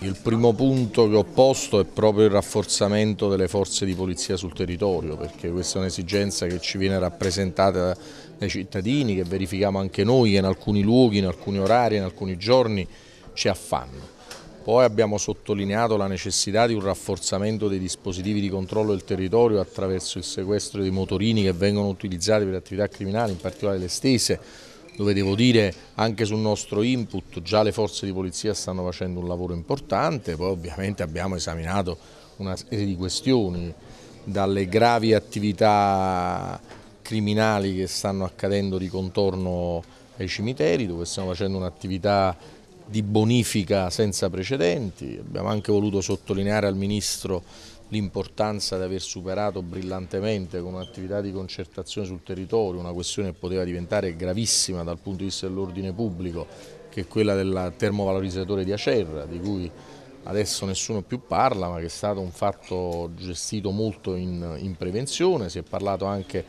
Il primo punto che ho posto è proprio il rafforzamento delle forze di polizia sul territorio, perché questa è un'esigenza che ci viene rappresentata dai cittadini, che verifichiamo anche noi, che in alcuni luoghi, in alcuni orari, in alcuni giorni ci affanno. Poi abbiamo sottolineato la necessità di un rafforzamento dei dispositivi di controllo del territorio attraverso il sequestro dei motorini che vengono utilizzati per attività criminali, in particolare le stese, dove devo dire anche sul nostro input già le forze di polizia stanno facendo un lavoro importante, poi ovviamente abbiamo esaminato una serie di questioni dalle gravi attività criminali che stanno accadendo di contorno ai cimiteri dove stiamo facendo un'attività di bonifica senza precedenti, abbiamo anche voluto sottolineare al Ministro l'importanza di aver superato brillantemente con un'attività di concertazione sul territorio una questione che poteva diventare gravissima dal punto di vista dell'ordine pubblico che è quella del termovalorizzatore di Acerra di cui adesso nessuno più parla ma che è stato un fatto gestito molto in, in prevenzione, si è parlato anche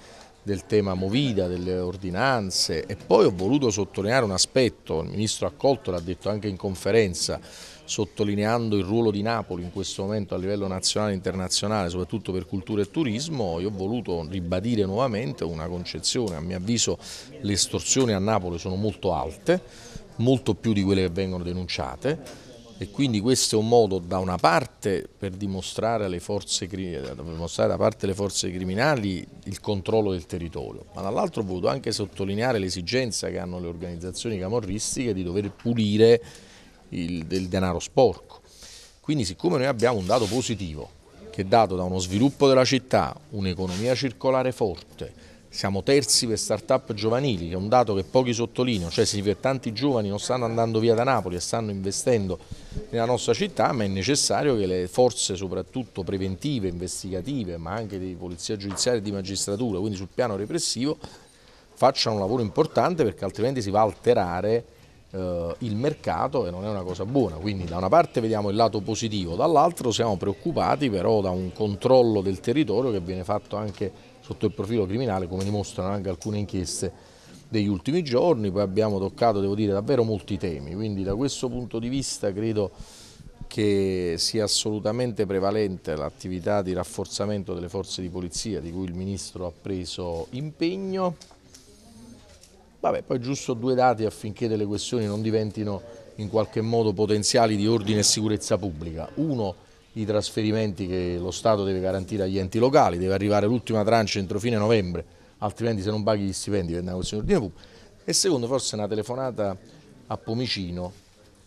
del tema Movida, delle ordinanze e poi ho voluto sottolineare un aspetto, il Ministro accolto l'ha detto anche in conferenza, sottolineando il ruolo di Napoli in questo momento a livello nazionale e internazionale, soprattutto per cultura e turismo, io ho voluto ribadire nuovamente una concezione, a mio avviso le estorsioni a Napoli sono molto alte, molto più di quelle che vengono denunciate, e quindi questo è un modo da una parte per dimostrare, alle forze, eh, dimostrare da parte delle forze criminali il controllo del territorio, ma dall'altro ho voluto anche sottolineare l'esigenza che hanno le organizzazioni camorristiche di dover pulire il, del denaro sporco. Quindi siccome noi abbiamo un dato positivo, che è dato da uno sviluppo della città, un'economia circolare forte, siamo terzi per start-up giovanili, che è un dato che pochi sottolineano, cioè significa che tanti giovani non stanno andando via da Napoli e stanno investendo nella nostra città, ma è necessario che le forze soprattutto preventive, investigative, ma anche di polizia giudiziaria e di magistratura, quindi sul piano repressivo, facciano un lavoro importante perché altrimenti si va a alterare eh, il mercato e non è una cosa buona. Quindi da una parte vediamo il lato positivo, dall'altro siamo preoccupati però da un controllo del territorio che viene fatto anche sotto il profilo criminale, come dimostrano anche alcune inchieste degli ultimi giorni, poi abbiamo toccato, devo dire, davvero molti temi, quindi da questo punto di vista credo che sia assolutamente prevalente l'attività di rafforzamento delle forze di polizia di cui il Ministro ha preso impegno Vabbè, poi giusto due dati affinché delle questioni non diventino in qualche modo potenziali di ordine e sicurezza pubblica. Uno, i trasferimenti che lo Stato deve garantire agli enti locali, deve arrivare l'ultima tranche entro fine novembre, altrimenti se non paghi gli stipendi è una questione di ordine pubblico. E secondo, forse una telefonata a Pomicino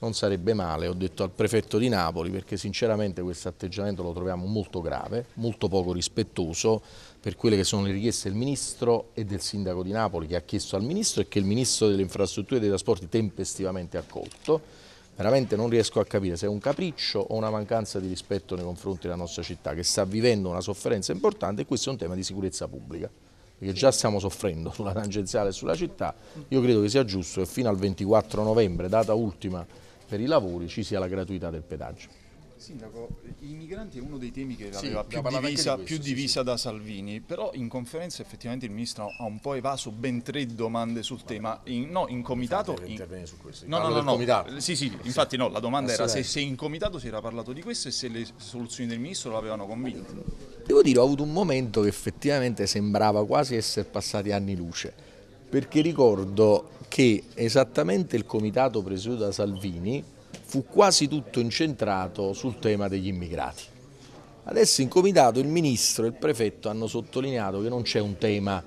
non sarebbe male, ho detto al prefetto di Napoli perché sinceramente questo atteggiamento lo troviamo molto grave, molto poco rispettoso per quelle che sono le richieste del Ministro e del Sindaco di Napoli che ha chiesto al Ministro e che il Ministro delle Infrastrutture e dei Trasporti tempestivamente ha accolto. Veramente non riesco a capire se è un capriccio o una mancanza di rispetto nei confronti della nostra città che sta vivendo una sofferenza importante e questo è un tema di sicurezza pubblica perché già stiamo soffrendo sulla tangenziale e sulla città, io credo che sia giusto che fino al 24 novembre, data ultima per i lavori ci sia la gratuità del pedaggio. Sindaco, i migranti è uno dei temi che sì, più divisa, questo, più divisa sì, da Salvini, però in conferenza effettivamente il ministro ha un po' evaso ben tre domande sul Vabbè. tema, in, no, in comitato... In... intervenire su questo, no, no, no, no, Sì, sì, infatti no, la domanda era se, se, in comitato si era parlato di questo e se le soluzioni del ministro l'avevano convinto. Devo dire, ho avuto un momento che effettivamente sembrava quasi essere passati anni luce perché ricordo che esattamente il comitato presieduto da Salvini fu quasi tutto incentrato sul tema degli immigrati. Adesso in comitato il ministro e il prefetto hanno sottolineato che non c'è un tema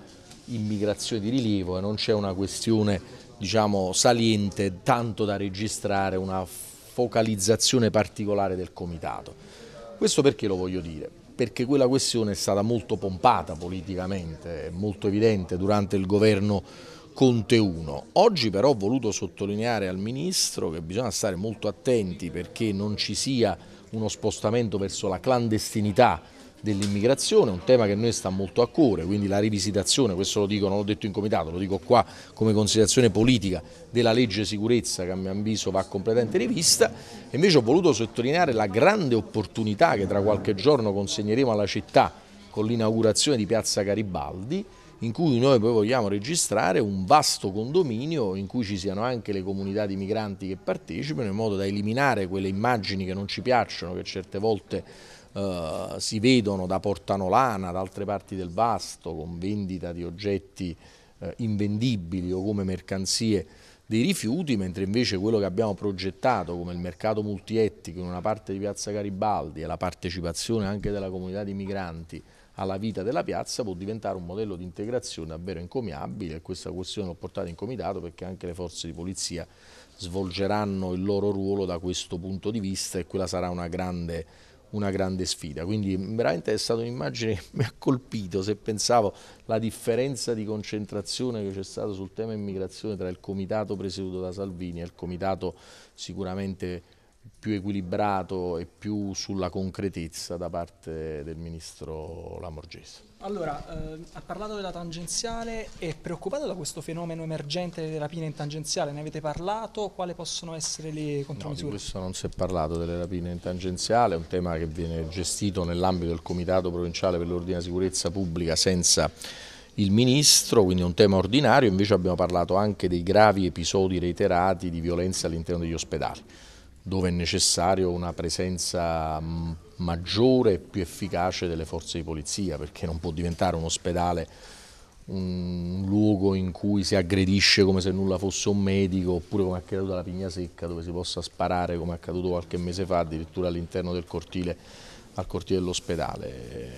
immigrazione di rilievo e non c'è una questione diciamo, saliente tanto da registrare una focalizzazione particolare del comitato. Questo perché lo voglio dire? perché quella questione è stata molto pompata politicamente, molto evidente durante il governo Conte 1. Oggi però ho voluto sottolineare al Ministro che bisogna stare molto attenti perché non ci sia uno spostamento verso la clandestinità dell'immigrazione, un tema che a noi sta molto a cuore, quindi la rivisitazione, questo lo dico, non l'ho detto in comitato, lo dico qua come considerazione politica della legge sicurezza che a mio avviso va completamente rivista, invece ho voluto sottolineare la grande opportunità che tra qualche giorno consegneremo alla città con l'inaugurazione di Piazza Garibaldi, in cui noi poi vogliamo registrare un vasto condominio in cui ci siano anche le comunità di migranti che partecipano in modo da eliminare quelle immagini che non ci piacciono, che certe volte eh, si vedono da Portanolana, da altre parti del Vasto, con vendita di oggetti eh, invendibili o come mercanzie dei rifiuti, mentre invece quello che abbiamo progettato come il mercato multiettico in una parte di Piazza Garibaldi e la partecipazione anche della comunità di migranti alla vita della piazza può diventare un modello di integrazione davvero incomiabile e questa questione l'ho portata in comitato perché anche le forze di polizia svolgeranno il loro ruolo da questo punto di vista e quella sarà una grande una grande sfida. Quindi veramente è stata un'immagine che mi ha colpito se pensavo la differenza di concentrazione che c'è stata sul tema immigrazione tra il comitato presieduto da Salvini e il comitato sicuramente più equilibrato e più sulla concretezza da parte del ministro Lamorgese. Allora, eh, ha parlato della tangenziale, è preoccupato da questo fenomeno emergente delle rapine in tangenziale, ne avete parlato? Quali possono essere le contromisure? No, di questo non si è parlato delle rapine in tangenziale, è un tema che viene gestito nell'ambito del Comitato Provinciale per l'Ordine e la Sicurezza Pubblica senza il ministro, quindi è un tema ordinario, invece abbiamo parlato anche dei gravi episodi reiterati di violenza all'interno degli ospedali dove è necessaria una presenza maggiore e più efficace delle forze di polizia, perché non può diventare un ospedale un luogo in cui si aggredisce come se nulla fosse un medico, oppure come è accaduto alla Pigna Secca, dove si possa sparare come è accaduto qualche mese fa, addirittura all'interno del cortile al cortile dell'ospedale.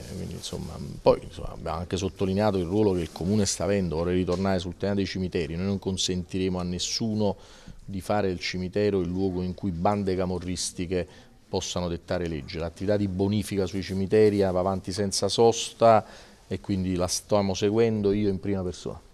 poi insomma, abbiamo anche sottolineato il ruolo che il Comune sta avendo, vorrei ritornare sul tema dei cimiteri, noi non consentiremo a nessuno di fare il cimitero il luogo in cui bande camorristiche possano dettare legge. L'attività di bonifica sui cimiteri va avanti senza sosta e quindi la stiamo seguendo io in prima persona.